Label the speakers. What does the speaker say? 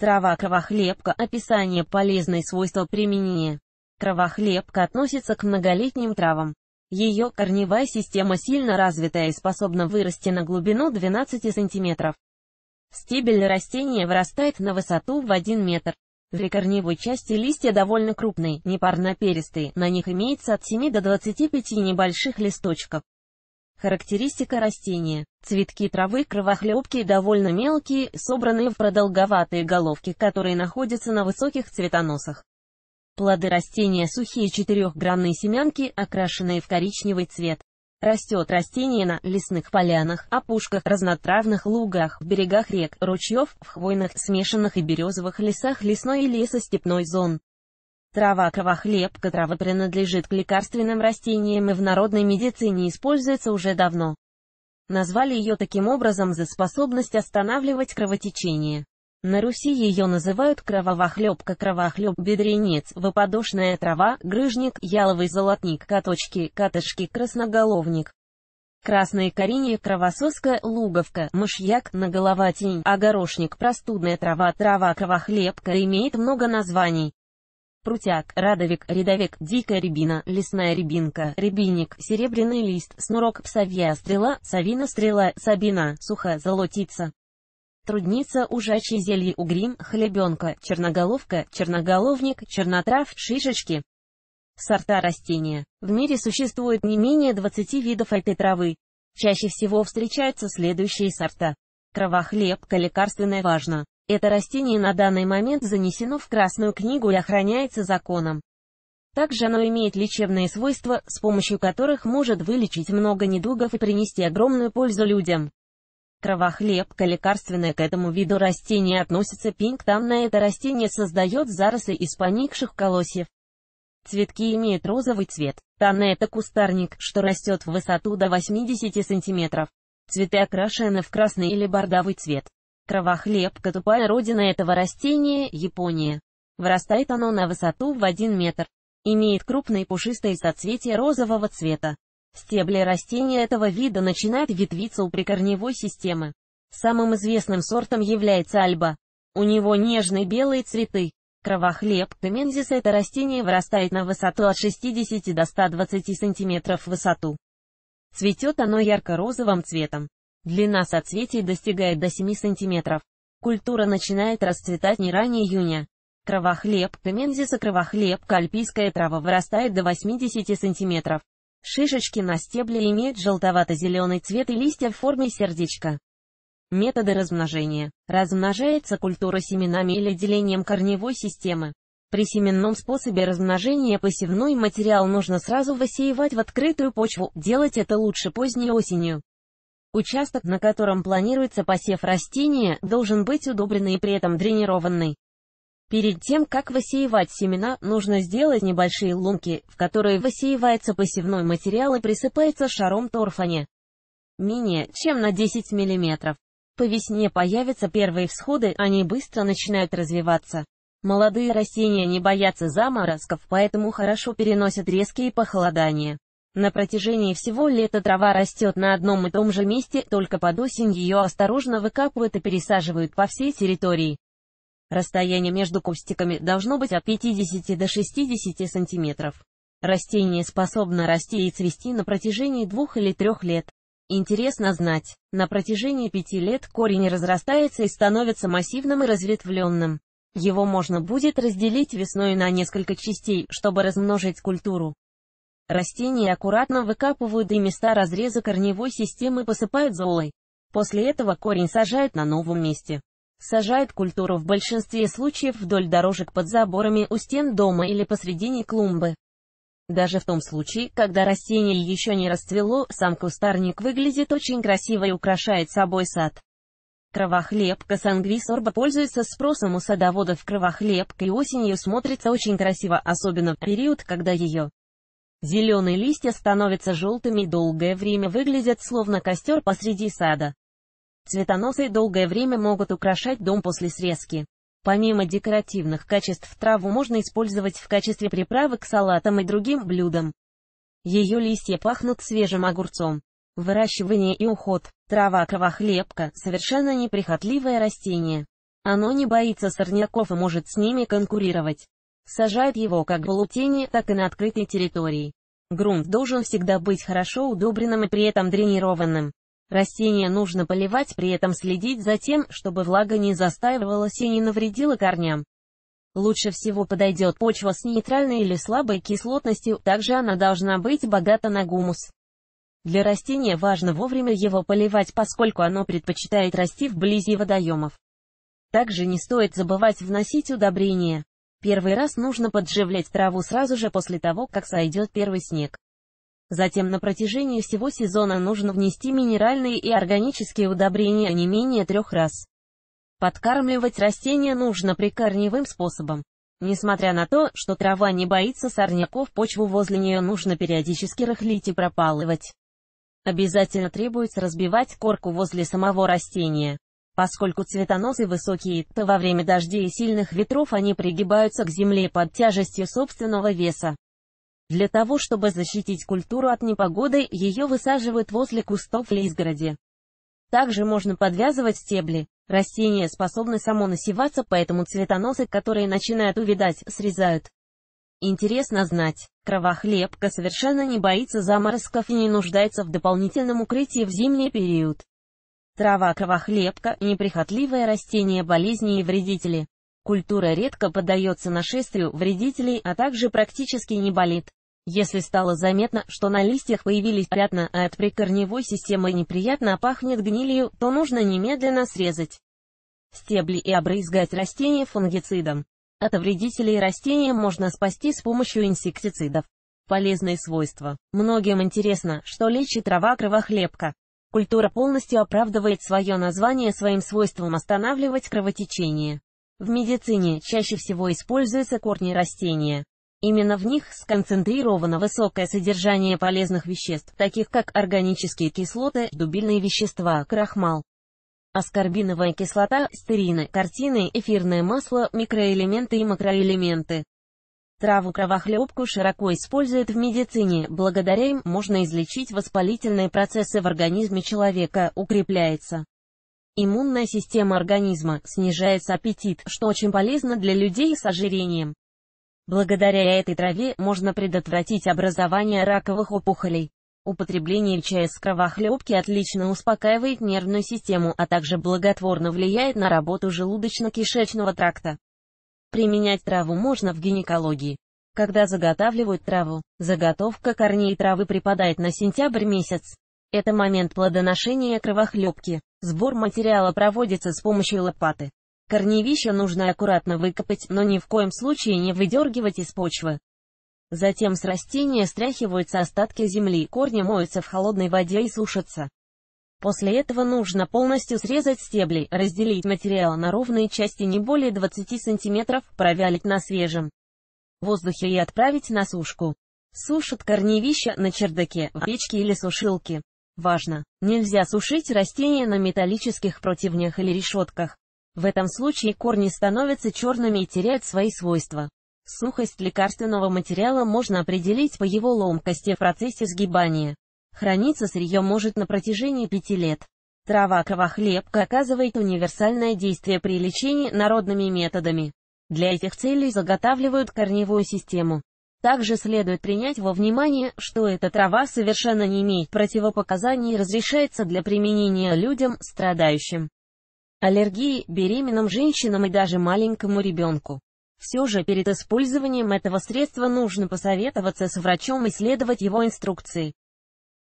Speaker 1: Трава кровохлебка. Описание полезной свойства применения. Кровохлебка относится к многолетним травам. Ее корневая система сильно развитая и способна вырасти на глубину 12 см. Стебель растения вырастает на высоту в 1 метр. В корневой части листья довольно крупные, непарноперистые, на них имеется от 7 до 25 небольших листочков. Характеристика растения. Цветки травы кровохлебкие довольно мелкие, собранные в продолговатые головки, которые находятся на высоких цветоносах. Плоды растения сухие четырехгранные семянки, окрашенные в коричневый цвет. Растет растение на лесных полянах, опушках, разнотравных лугах, берегах рек, ручьев, в хвойных, смешанных и березовых лесах лесной и лесостепной зон. Трава кровохлебка трава принадлежит к лекарственным растениям и в народной медицине используется уже давно. Назвали ее таким образом за способность останавливать кровотечение. На Руси ее называют крововохлебка, кровохлеб, бедренец, выпадошная трава, грыжник, яловый золотник, каточки, катышки, красноголовник. Красные коренья, кровососка, луговка, мышьяк, наголоватень, огорошник, простудная трава, трава, кровохлебка имеет много названий прутяк, радовик, рядовик, дикая рябина, лесная рябинка, рябинник, серебряный лист, снурок, псовья стрела, совина стрела, сабина, суха золотица. Трудница, Ужачьи зелье, угрим, хлебенка, черноголовка, черноголовник, чернотрав, шишечки. Сорта растения. В мире существует не менее 20 видов этой травы. Чаще всего встречаются следующие сорта. Кровохлебка лекарственная важна. Это растение на данный момент занесено в Красную книгу и охраняется законом. Также оно имеет лечебные свойства, с помощью которых может вылечить много недугов и принести огромную пользу людям. Кровохлебка лекарственная к этому виду растения относится На Это растение создает заросли из поникших колосьев. Цветки имеют розовый цвет. Танна – это кустарник, что растет в высоту до 80 см. Цветы окрашены в красный или бордовый цвет острова Хлебка тупая родина этого растения – Япония. Вырастает оно на высоту в 1 метр. Имеет крупные пушистые соцветия розового цвета. Стебли растения этого вида начинают ветвиться у прикорневой системы. Самым известным сортом является альба. У него нежные белые цветы. Кровохлеб Камензис это растение вырастает на высоту от 60 до 120 см в высоту. Цветет оно ярко-розовым цветом. Длина соцветий достигает до 7 см. Культура начинает расцветать не ранее июня. Кровохлебка камензиса кровохлебка альпийская трава вырастает до 80 см. Шишечки на стебле имеют желтовато-зеленый цвет и листья в форме сердечка. Методы размножения. Размножается культура семенами или делением корневой системы. При семенном способе размножения посевной материал нужно сразу высеивать в открытую почву, делать это лучше поздней осенью. Участок, на котором планируется посев растения, должен быть удобренный и при этом дренированный. Перед тем, как высеивать семена, нужно сделать небольшие лунки, в которые высеивается посевной материал и присыпается шаром торфани. Менее чем на 10 мм. По весне появятся первые всходы, они быстро начинают развиваться. Молодые растения не боятся заморозков, поэтому хорошо переносят резкие похолодания. На протяжении всего лета трава растет на одном и том же месте, только под осень ее осторожно выкапывают и пересаживают по всей территории. Расстояние между кустиками должно быть от 50 до 60 сантиметров. Растение способно расти и цвести на протяжении двух или трех лет. Интересно знать, на протяжении пяти лет корень разрастается и становится массивным и разветвленным. Его можно будет разделить весной на несколько частей, чтобы размножить культуру. Растения аккуратно выкапывают и места разреза корневой системы посыпают золой. После этого корень сажают на новом месте. Сажают культуру в большинстве случаев вдоль дорожек под заборами у стен дома или посредине клумбы. Даже в том случае, когда растение еще не расцвело, сам кустарник выглядит очень красиво и украшает собой сад. Кровохлебка сангви сорба пользуется спросом у садоводов. Кровохлебка и осенью смотрится очень красиво, особенно в период, когда ее Зеленые листья становятся желтыми и долгое время выглядят словно костер посреди сада. Цветоносы долгое время могут украшать дом после срезки. Помимо декоративных качеств траву можно использовать в качестве приправы к салатам и другим блюдам. Ее листья пахнут свежим огурцом. Выращивание и уход. Трава кровохлебка – совершенно неприхотливое растение. Оно не боится сорняков и может с ними конкурировать. Сажают его как в лутине, так и на открытой территории. Грунт должен всегда быть хорошо удобренным и при этом дренированным. Растение нужно поливать, при этом следить за тем, чтобы влага не застаивалась и не навредила корням. Лучше всего подойдет почва с нейтральной или слабой кислотностью, также она должна быть богата на гумус. Для растения важно вовремя его поливать, поскольку оно предпочитает расти вблизи водоемов. Также не стоит забывать вносить удобрения. Первый раз нужно подживлять траву сразу же после того, как сойдет первый снег. Затем на протяжении всего сезона нужно внести минеральные и органические удобрения не менее трех раз. Подкармливать растения нужно прикорневым способом. Несмотря на то, что трава не боится сорняков, почву возле нее нужно периодически рыхлить и пропалывать. Обязательно требуется разбивать корку возле самого растения. Поскольку цветоносы высокие, то во время дождей и сильных ветров они пригибаются к земле под тяжестью собственного веса. Для того, чтобы защитить культуру от непогоды, ее высаживают возле кустов или изгороди. Также можно подвязывать стебли. Растения способны само насеваться, поэтому цветоносы, которые начинают увидать, срезают. Интересно знать, кровохлебка совершенно не боится заморозков и не нуждается в дополнительном укрытии в зимний период. Трава кровохлебка – неприхотливое растение болезни и вредители. Культура редко поддается нашествию вредителей, а также практически не болит. Если стало заметно, что на листьях появились пятна, а от прикорневой системы неприятно пахнет гнилью, то нужно немедленно срезать стебли и обрызгать растение фунгицидом. От вредителей растения можно спасти с помощью инсектицидов. Полезные свойства. Многим интересно, что лечит трава кровохлебка. Культура полностью оправдывает свое название своим свойством останавливать кровотечение. В медицине чаще всего используются корни растения. Именно в них сконцентрировано высокое содержание полезных веществ, таких как органические кислоты, дубильные вещества, крахмал, аскорбиновая кислота, стерины, картины, эфирное масло, микроэлементы и макроэлементы. Траву кровохлебку широко используют в медицине, благодаря им можно излечить воспалительные процессы в организме человека, укрепляется иммунная система организма, снижается аппетит, что очень полезно для людей с ожирением. Благодаря этой траве можно предотвратить образование раковых опухолей. Употребление чая с кровохлебки отлично успокаивает нервную систему, а также благотворно влияет на работу желудочно-кишечного тракта. Применять траву можно в гинекологии. Когда заготавливают траву, заготовка корней травы припадает на сентябрь месяц. Это момент плодоношения кровохлебки. Сбор материала проводится с помощью лопаты. Корневища нужно аккуратно выкопать, но ни в коем случае не выдергивать из почвы. Затем с растения стряхиваются остатки земли, корни моются в холодной воде и сушатся. После этого нужно полностью срезать стебли, разделить материал на ровные части не более 20 см, провялить на свежем воздухе и отправить на сушку. Сушат корневища на чердаке, в печке или сушилке. Важно! Нельзя сушить растения на металлических противнях или решетках. В этом случае корни становятся черными и теряют свои свойства. Сухость лекарственного материала можно определить по его ломкости в процессе сгибания. Храниться сырье может на протяжении пяти лет. Трава кровохлебка оказывает универсальное действие при лечении народными методами. Для этих целей заготавливают корневую систему. Также следует принять во внимание, что эта трава совершенно не имеет противопоказаний и разрешается для применения людям, страдающим аллергией, беременным женщинам и даже маленькому ребенку. Все же перед использованием этого средства нужно посоветоваться с врачом и следовать его инструкции.